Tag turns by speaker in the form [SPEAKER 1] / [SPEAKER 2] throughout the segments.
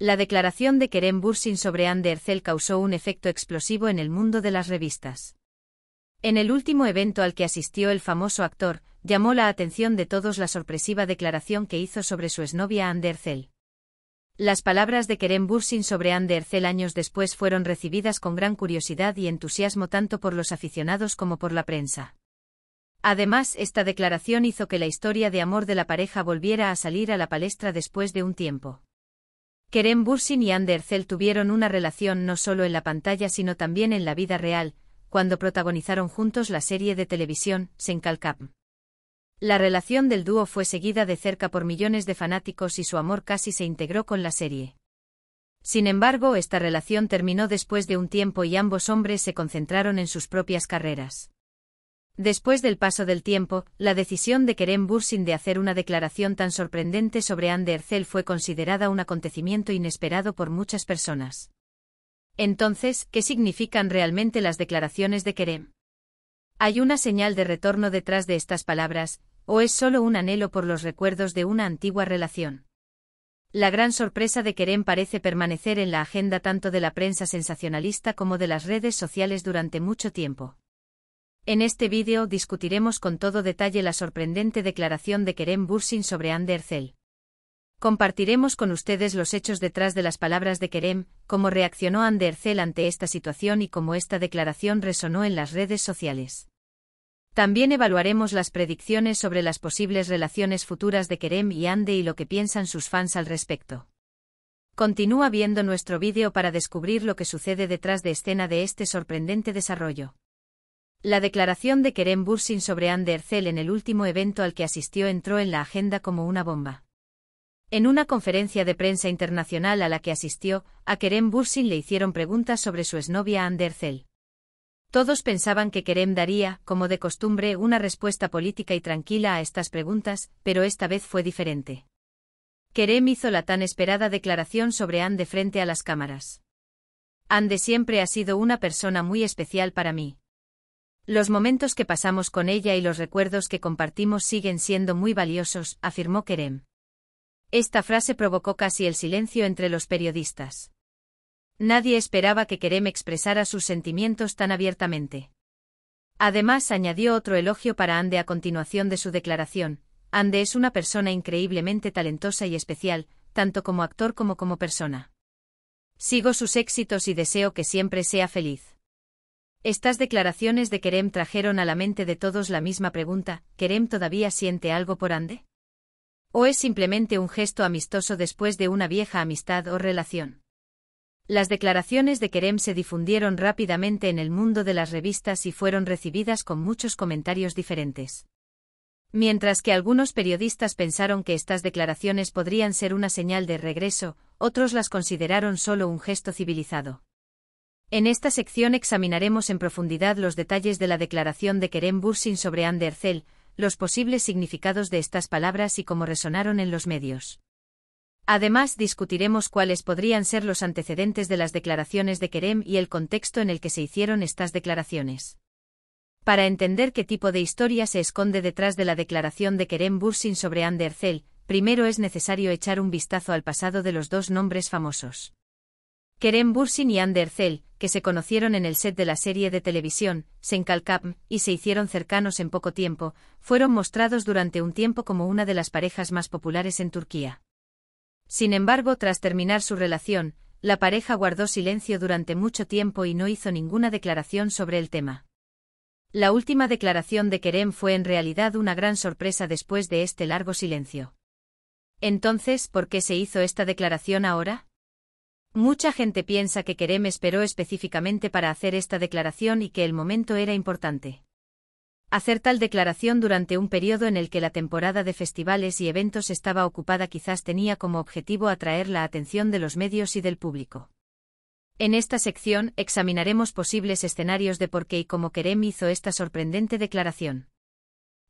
[SPEAKER 1] La declaración de Kerem Bursin sobre Andercel causó un efecto explosivo en el mundo de las revistas. En el último evento al que asistió el famoso actor, llamó la atención de todos la sorpresiva declaración que hizo sobre su exnovia Anne Las palabras de Kerem Bursin sobre Anne años después fueron recibidas con gran curiosidad y entusiasmo tanto por los aficionados como por la prensa. Además, esta declaración hizo que la historia de amor de la pareja volviera a salir a la palestra después de un tiempo. Kerem Bursin y Zell tuvieron una relación no solo en la pantalla sino también en la vida real, cuando protagonizaron juntos la serie de televisión Senkalkap. La relación del dúo fue seguida de cerca por millones de fanáticos y su amor casi se integró con la serie. Sin embargo, esta relación terminó después de un tiempo y ambos hombres se concentraron en sus propias carreras. Después del paso del tiempo, la decisión de Kerem Bursin de hacer una declaración tan sorprendente sobre Anne de fue considerada un acontecimiento inesperado por muchas personas. Entonces, ¿qué significan realmente las declaraciones de Kerem? ¿Hay una señal de retorno detrás de estas palabras, o es solo un anhelo por los recuerdos de una antigua relación? La gran sorpresa de Kerem parece permanecer en la agenda tanto de la prensa sensacionalista como de las redes sociales durante mucho tiempo. En este vídeo discutiremos con todo detalle la sorprendente declaración de Kerem Bursin sobre Ander Zell. Compartiremos con ustedes los hechos detrás de las palabras de Kerem, cómo reaccionó Ander Zell ante esta situación y cómo esta declaración resonó en las redes sociales. También evaluaremos las predicciones sobre las posibles relaciones futuras de Kerem y Ande y lo que piensan sus fans al respecto. Continúa viendo nuestro vídeo para descubrir lo que sucede detrás de escena de este sorprendente desarrollo. La declaración de Kerem Bursin sobre Ercel en el último evento al que asistió entró en la agenda como una bomba. En una conferencia de prensa internacional a la que asistió, a Kerem Bursin le hicieron preguntas sobre su exnovia Ercel. Todos pensaban que Kerem daría, como de costumbre, una respuesta política y tranquila a estas preguntas, pero esta vez fue diferente. Kerem hizo la tan esperada declaración sobre Anne de frente a las cámaras. Anne siempre ha sido una persona muy especial para mí. Los momentos que pasamos con ella y los recuerdos que compartimos siguen siendo muy valiosos, afirmó Kerem. Esta frase provocó casi el silencio entre los periodistas. Nadie esperaba que Kerem expresara sus sentimientos tan abiertamente. Además añadió otro elogio para Ande a continuación de su declaración. Ande es una persona increíblemente talentosa y especial, tanto como actor como como persona. Sigo sus éxitos y deseo que siempre sea feliz. Estas declaraciones de Kerem trajeron a la mente de todos la misma pregunta, ¿Kerem todavía siente algo por Ande? ¿O es simplemente un gesto amistoso después de una vieja amistad o relación? Las declaraciones de Kerem se difundieron rápidamente en el mundo de las revistas y fueron recibidas con muchos comentarios diferentes. Mientras que algunos periodistas pensaron que estas declaraciones podrían ser una señal de regreso, otros las consideraron solo un gesto civilizado. En esta sección examinaremos en profundidad los detalles de la declaración de Kerem Bursin sobre Andercel, los posibles significados de estas palabras y cómo resonaron en los medios. Además, discutiremos cuáles podrían ser los antecedentes de las declaraciones de Kerem y el contexto en el que se hicieron estas declaraciones. Para entender qué tipo de historia se esconde detrás de la declaración de Kerem Bursin sobre Andercel, primero es necesario echar un vistazo al pasado de los dos nombres famosos. Kerem Bursin y Ander Zell, que se conocieron en el set de la serie de televisión, Senkalkapm, y se hicieron cercanos en poco tiempo, fueron mostrados durante un tiempo como una de las parejas más populares en Turquía. Sin embargo, tras terminar su relación, la pareja guardó silencio durante mucho tiempo y no hizo ninguna declaración sobre el tema. La última declaración de Kerem fue en realidad una gran sorpresa después de este largo silencio. Entonces, ¿por qué se hizo esta declaración ahora? Mucha gente piensa que Kerem esperó específicamente para hacer esta declaración y que el momento era importante. Hacer tal declaración durante un periodo en el que la temporada de festivales y eventos estaba ocupada quizás tenía como objetivo atraer la atención de los medios y del público. En esta sección examinaremos posibles escenarios de por qué y cómo Kerem hizo esta sorprendente declaración.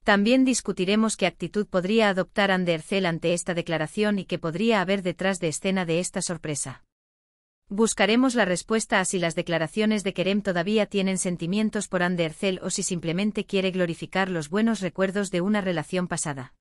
[SPEAKER 1] También discutiremos qué actitud podría adoptar Andercel ante esta declaración y qué podría haber detrás de escena de esta sorpresa. Buscaremos la respuesta a si las declaraciones de Kerem todavía tienen sentimientos por Andercel o si simplemente quiere glorificar los buenos recuerdos de una relación pasada.